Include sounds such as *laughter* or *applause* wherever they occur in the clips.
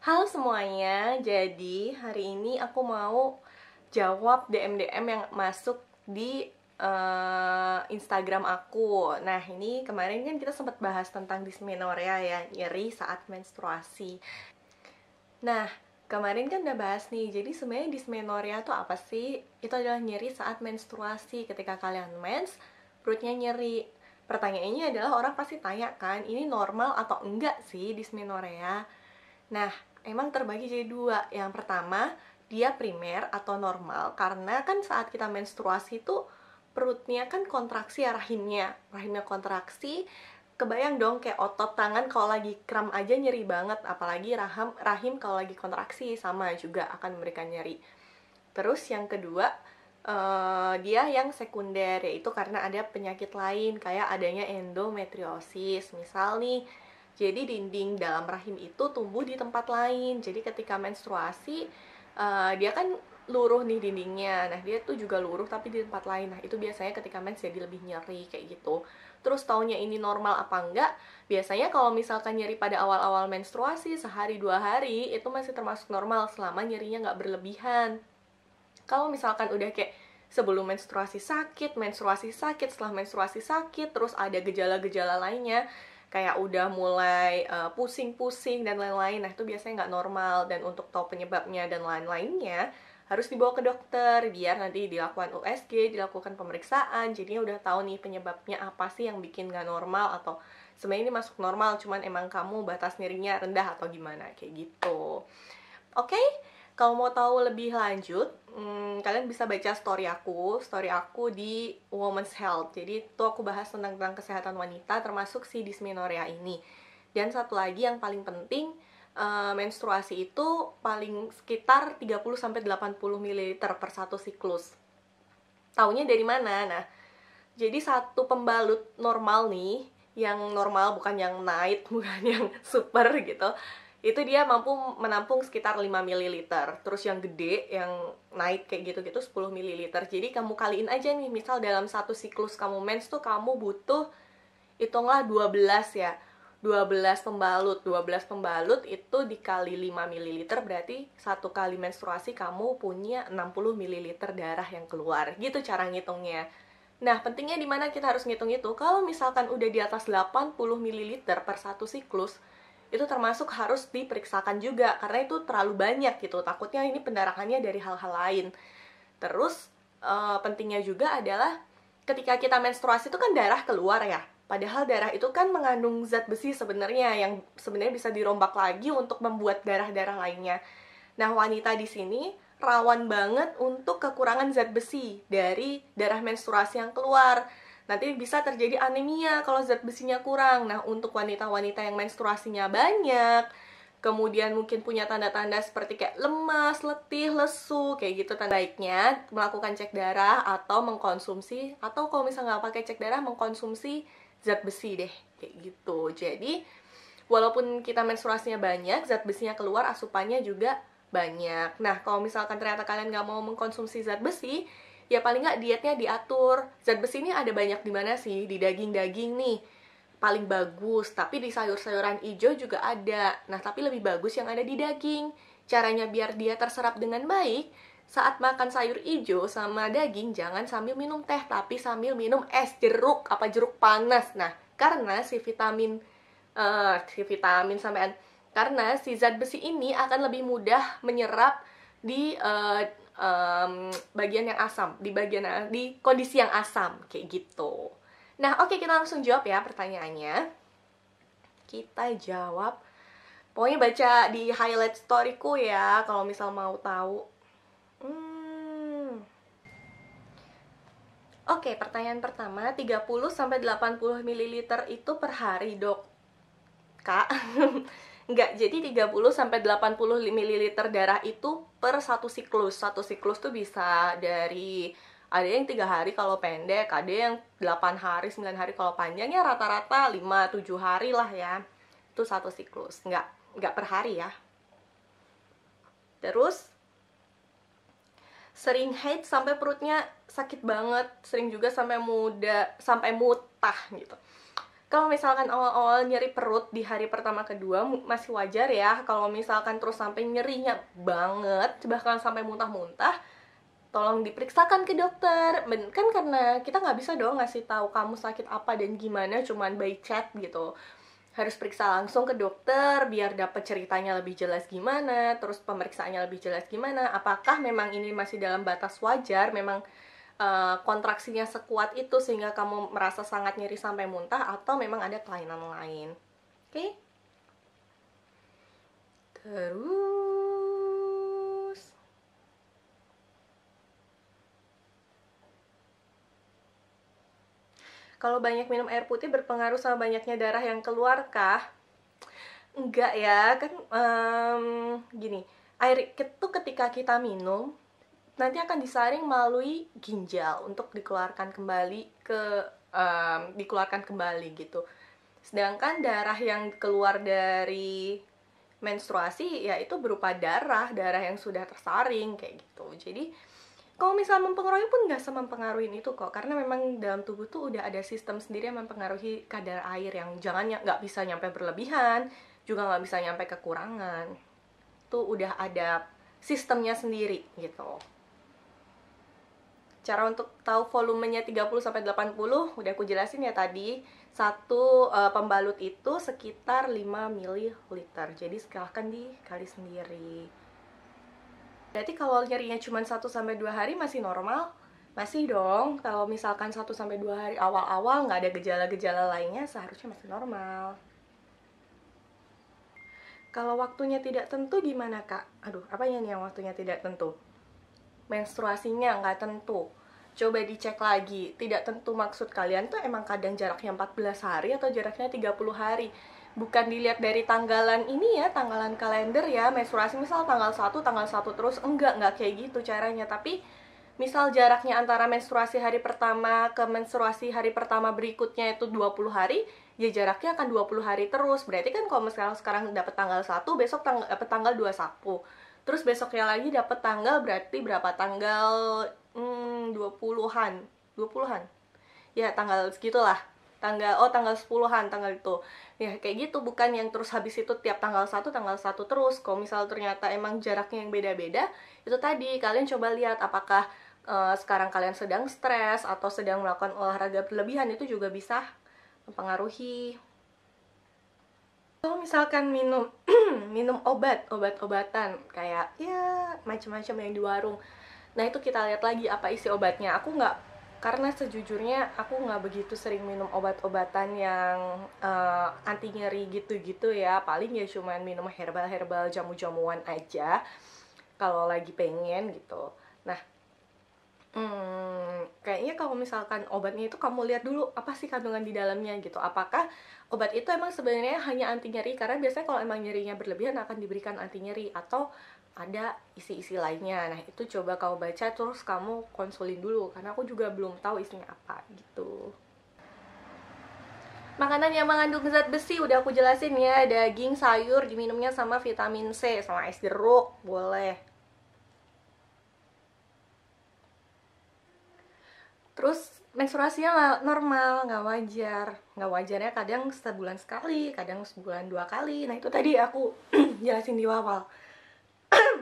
Halo semuanya, jadi hari ini aku mau jawab DM-DM yang masuk di uh, Instagram aku. Nah, ini kemarin kan kita sempat bahas tentang dysmenorrhea ya, nyeri saat menstruasi. Nah, kemarin kan udah bahas nih, jadi sebenarnya dysmenorrhea itu apa sih? Itu adalah nyeri saat menstruasi. Ketika kalian mens, perutnya nyeri. Pertanyaannya adalah orang pasti tanya kan, ini normal atau enggak sih dysmenorrhea? Nah, emang terbagi jadi dua. Yang pertama, dia primer atau normal karena kan saat kita menstruasi itu perutnya kan kontraksi ya rahimnya. Rahimnya kontraksi, kebayang dong kayak otot tangan kalau lagi kram aja nyeri banget, apalagi rahim rahim kalau lagi kontraksi sama juga akan memberikan nyeri. Terus yang kedua, uh, dia yang sekunder yaitu karena ada penyakit lain kayak adanya endometriosis. Misal nih jadi dinding dalam rahim itu tumbuh di tempat lain. Jadi ketika menstruasi uh, dia kan luruh nih dindingnya. Nah, dia tuh juga luruh tapi di tempat lain. Nah, itu biasanya ketika mens jadi lebih nyeri kayak gitu. Terus taunya ini normal apa enggak? Biasanya kalau misalkan nyeri pada awal-awal menstruasi sehari dua hari itu masih termasuk normal selama nyerinya nggak berlebihan. Kalau misalkan udah kayak sebelum menstruasi sakit, menstruasi sakit, setelah menstruasi sakit, terus ada gejala-gejala lainnya, kayak udah mulai pusing eh, pusing-pusing dan lain-lain nah itu biasanya nggak normal dan untuk tahu penyebabnya dan lain-lainnya harus dibawa ke dokter biar nanti dilakukan USG, dilakukan pemeriksaan. Jadinya udah tahu nih penyebabnya apa sih yang bikin nggak normal atau sebenarnya ini masuk normal cuman emang kamu batas nyerinya rendah atau gimana kayak gitu. Oke, okay? kalau mau tahu lebih lanjut hmm, kalian bisa baca story aku story aku di Women's Health jadi itu aku bahas tentang tentang kesehatan wanita termasuk si dysmenorrhea ini dan satu lagi yang paling penting uh, menstruasi itu paling sekitar 30 80 ml per satu siklus taunya dari mana nah jadi satu pembalut normal nih yang normal bukan yang night *laughs* bukan yang super gitu itu dia mampu menampung sekitar 5 ml terus yang gede yang naik kayak gitu-gitu 10 ml jadi kamu kaliin aja nih misal dalam satu siklus kamu mens tuh kamu butuh hitunglah 12 ya 12 pembalut 12 pembalut itu dikali 5 ml berarti satu kali menstruasi kamu punya 60 ml darah yang keluar gitu cara ngitungnya Nah, pentingnya di mana kita harus ngitung itu? Kalau misalkan udah di atas 80 ml per satu siklus, itu termasuk harus diperiksakan juga karena itu terlalu banyak gitu takutnya ini pendarahannya dari hal-hal lain terus uh, pentingnya juga adalah ketika kita menstruasi itu kan darah keluar ya Padahal darah itu kan mengandung zat besi sebenarnya yang sebenarnya bisa dirombak lagi untuk membuat darah-darah lainnya. Nah, wanita di sini rawan banget untuk kekurangan zat besi dari darah menstruasi yang keluar nanti bisa terjadi anemia kalau zat besinya kurang. Nah, untuk wanita-wanita yang menstruasinya banyak, kemudian mungkin punya tanda-tanda seperti kayak lemas, letih, lesu, kayak gitu tanda baiknya melakukan cek darah atau mengkonsumsi atau kalau misalnya nggak pakai cek darah mengkonsumsi zat besi deh kayak gitu. Jadi walaupun kita menstruasinya banyak, zat besinya keluar, asupannya juga banyak. Nah, kalau misalkan ternyata kalian nggak mau mengkonsumsi zat besi, ya paling nggak dietnya diatur zat besi ini ada banyak di mana sih di daging-daging nih paling bagus tapi di sayur-sayuran hijau juga ada nah tapi lebih bagus yang ada di daging caranya biar dia terserap dengan baik saat makan sayur hijau sama daging jangan sambil minum teh tapi sambil minum es jeruk apa jeruk panas nah karena si vitamin uh, si vitamin sampean karena si zat besi ini akan lebih mudah menyerap di uh, um, bagian yang asam, di bagian di kondisi yang asam kayak gitu. Nah, oke okay, kita langsung jawab ya pertanyaannya. Kita jawab. Pokoknya baca di highlight storyku ya kalau misal mau tahu. Hmm. Oke, pertanyaan pertama, 30 sampai 80 ml itu per hari, Dok. Kak. Enggak, *laughs* jadi 30 sampai 80 ml darah itu per satu siklus satu siklus tuh bisa dari ada yang tiga hari kalau pendek ada yang 8 hari 9 hari kalau panjangnya rata-rata 5-7 hari lah ya itu satu siklus nggak nggak per hari ya terus sering haid sampai perutnya sakit banget sering juga sampai muda sampai mutah gitu kalau misalkan awal-awal nyeri perut di hari pertama kedua masih wajar ya kalau misalkan terus sampai nyerinya banget bahkan sampai muntah-muntah tolong diperiksakan ke dokter kan karena kita nggak bisa dong ngasih tahu kamu sakit apa dan gimana cuman by chat gitu harus periksa langsung ke dokter biar dapat ceritanya lebih jelas gimana terus pemeriksaannya lebih jelas gimana apakah memang ini masih dalam batas wajar memang Eh, kontraksinya sekuat itu sehingga kamu merasa sangat nyeri sampai muntah atau memang ada kelainan lain. Oke? Okay? Terus Kalau banyak minum air putih berpengaruh sama banyaknya darah yang keluar kah? Enggak ya, kan um, gini, air itu ketika kita minum nanti akan disaring melalui ginjal untuk dikeluarkan kembali ke um, dikeluarkan kembali gitu. Sedangkan darah yang keluar dari menstruasi yaitu berupa darah darah yang sudah tersaring kayak gitu. Jadi kalau misal mempengaruhi pun nggak mempengaruhi itu kok karena memang dalam tubuh tuh udah ada sistem sendiri yang mempengaruhi kadar air yang jangan nggak bisa nyampe berlebihan juga nggak bisa nyampe kekurangan tuh udah ada sistemnya sendiri gitu Cara untuk tahu volumenya 30 sampai 80 udah aku jelasin ya tadi. Satu uh, pembalut itu sekitar 5 ml. Jadi silahkan dikali sendiri. Berarti kalau nyerinya cuma 1 sampai 2 hari masih normal? Masih dong. Kalau misalkan 1 sampai 2 hari awal-awal nggak ada gejala-gejala lainnya seharusnya masih normal. Kalau waktunya tidak tentu gimana kak? Aduh, apa ini yang waktunya tidak tentu? Menstruasinya nggak tentu coba dicek lagi tidak tentu maksud kalian tuh emang kadang jaraknya 14 hari atau jaraknya 30 hari bukan dilihat dari tanggalan ini ya tanggalan kalender ya menstruasi misal tanggal 1 tanggal 1 terus enggak enggak kayak gitu caranya tapi misal jaraknya antara menstruasi hari pertama ke menstruasi hari pertama berikutnya itu 20 hari ya jaraknya akan 20 hari terus berarti kan kalau misalnya sekarang dapat tanggal 1 besok tang eh, dapet tanggal 21 terus besoknya lagi dapat tanggal berarti berapa tanggal 20-an hmm, 20-an ya tanggal segitulah tanggal oh tanggal 10-an tanggal itu ya kayak gitu bukan yang terus habis itu tiap tanggal 1 tanggal 1 terus kalau misal ternyata emang jaraknya yang beda-beda itu tadi kalian coba lihat apakah uh, sekarang kalian sedang stres atau sedang melakukan olahraga berlebihan itu juga bisa mempengaruhi kalau misalkan minum *clears throat* minum obat obat-obatan kayak ya macam-macam yang di warung nah itu kita lihat lagi apa isi obatnya aku nggak karena sejujurnya aku nggak begitu sering minum obat-obatan yang uh, anti nyeri gitu-gitu ya paling ya cuman minum herbal-herbal jamu-jamuan aja kalau lagi pengen gitu nah hmm, kayaknya kalau misalkan obatnya itu kamu lihat dulu apa sih kandungan di dalamnya gitu. Apakah obat itu emang sebenarnya hanya anti nyeri karena biasanya kalau emang nyerinya berlebihan akan diberikan anti nyeri atau ada isi-isi lainnya nah itu coba kamu baca terus kamu konsulin dulu karena aku juga belum tahu isinya apa gitu makanan yang mengandung zat besi udah aku jelasin ya daging sayur diminumnya sama vitamin C sama es jeruk boleh terus menstruasinya normal nggak wajar nggak wajarnya kadang sebulan sekali kadang sebulan dua kali nah itu tadi aku *clears throat* jelasin di awal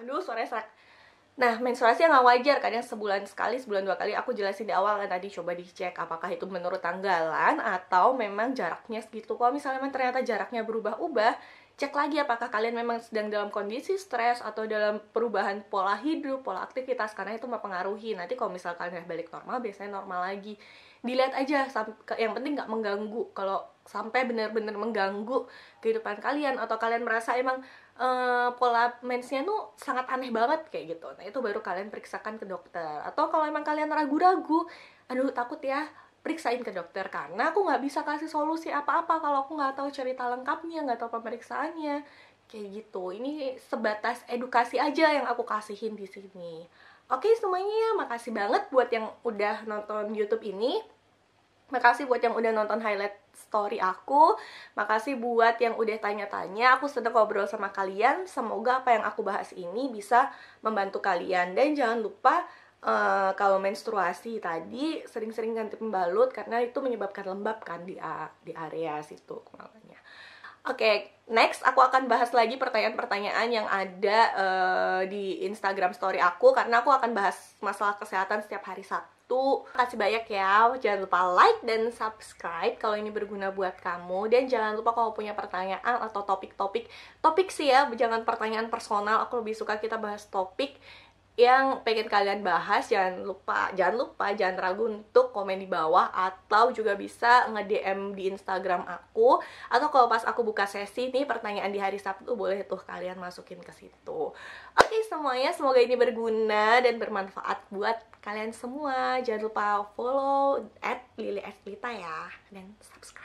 aduh suaranya serak Nah, menstruasi yang gak wajar, kadang sebulan sekali, sebulan dua kali, aku jelasin di awal kan tadi, coba dicek apakah itu menurut tanggalan atau memang jaraknya segitu. Kalau misalnya ternyata jaraknya berubah-ubah, cek lagi apakah kalian memang sedang dalam kondisi stres atau dalam perubahan pola hidup, pola aktivitas, karena itu mempengaruhi. Nanti kalau misal kalian balik normal, biasanya normal lagi. Dilihat aja, yang penting nggak mengganggu. Kalau sampai benar-benar mengganggu kehidupan kalian atau kalian merasa emang Eh, pola mensnya tuh sangat aneh banget kayak gitu. Nah, itu baru kalian periksakan ke dokter. Atau kalau emang kalian ragu-ragu, aduh takut ya, periksain ke dokter karena aku nggak bisa kasih solusi apa-apa kalau aku nggak tahu cerita lengkapnya, nggak tahu pemeriksaannya. Kayak gitu. Ini sebatas edukasi aja yang aku kasihin di sini. Oke semuanya, makasih banget buat yang udah nonton YouTube ini. Makasih buat yang udah nonton highlight story aku. Makasih buat yang udah tanya-tanya. Aku sedang ngobrol sama kalian. Semoga apa yang aku bahas ini bisa membantu kalian. Dan jangan lupa uh, kalau menstruasi tadi sering-sering ganti pembalut karena itu menyebabkan lembab kan di di area situ kemalanya. Oke, okay, next aku akan bahas lagi pertanyaan-pertanyaan yang ada uh, di Instagram story aku karena aku akan bahas masalah kesehatan setiap hari Sabtu itu. Kasih banyak ya. Jangan lupa like dan subscribe kalau ini berguna buat kamu. Dan jangan lupa kalau punya pertanyaan atau topik-topik. Topik sih ya, jangan pertanyaan personal. Aku lebih suka kita bahas topik yang pengen kalian bahas jangan lupa jangan lupa jangan ragu untuk komen di bawah atau juga bisa nge-DM di Instagram aku atau kalau pas aku buka sesi nih pertanyaan di hari Sabtu boleh tuh kalian masukin ke situ. Oke semuanya semoga ini berguna dan bermanfaat buat kalian semua. Jangan lupa follow at Lily ya dan subscribe